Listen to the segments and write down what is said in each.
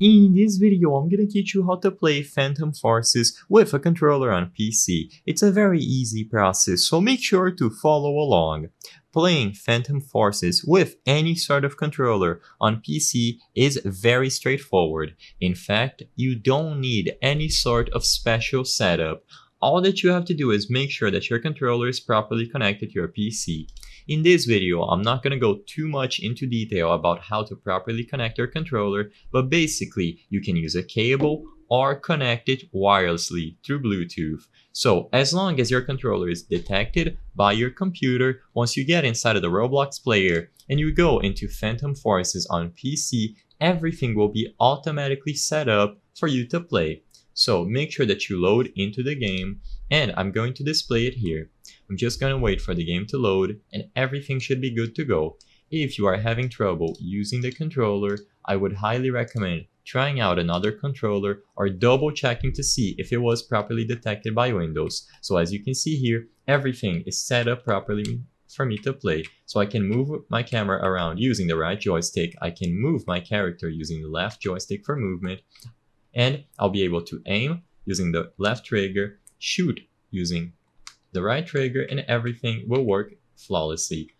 In this video, I'm gonna teach you how to play Phantom Forces with a controller on PC. It's a very easy process, so make sure to follow along. Playing Phantom Forces with any sort of controller on PC is very straightforward. In fact, you don't need any sort of special setup. All that you have to do is make sure that your controller is properly connected to your PC. In this video, I'm not gonna go too much into detail about how to properly connect your controller, but basically you can use a cable or connect it wirelessly through Bluetooth. So as long as your controller is detected by your computer, once you get inside of the Roblox player and you go into Phantom Forces on PC, everything will be automatically set up for you to play. So make sure that you load into the game and I'm going to display it here. I'm just going to wait for the game to load and everything should be good to go. If you are having trouble using the controller, I would highly recommend trying out another controller or double checking to see if it was properly detected by Windows. So as you can see here, everything is set up properly for me to play. So I can move my camera around using the right joystick, I can move my character using the left joystick for movement, and I'll be able to aim using the left trigger, shoot using the right trigger, and everything will work flawlessly.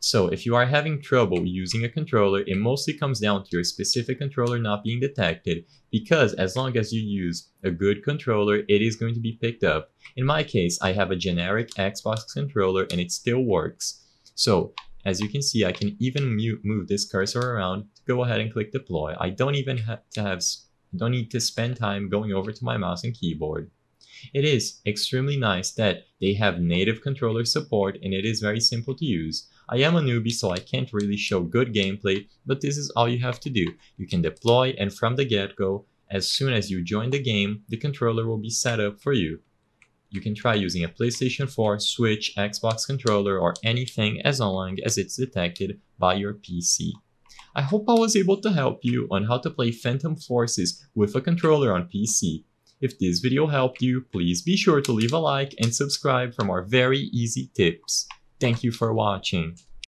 So if you are having trouble using a controller, it mostly comes down to your specific controller not being detected, because as long as you use a good controller, it is going to be picked up. In my case, I have a generic Xbox controller and it still works. So as you can see, I can even move this cursor around to go ahead and click deploy. I don't even have to have don't need to spend time going over to my mouse and keyboard. It is extremely nice that they have native controller support and it is very simple to use. I am a newbie so I can't really show good gameplay, but this is all you have to do. You can deploy and from the get-go, as soon as you join the game, the controller will be set up for you. You can try using a PlayStation 4, Switch, Xbox controller or anything as long as it's detected by your PC. I hope I was able to help you on how to play Phantom Forces with a controller on PC. If this video helped you, please be sure to leave a like and subscribe for more very easy tips. Thank you for watching.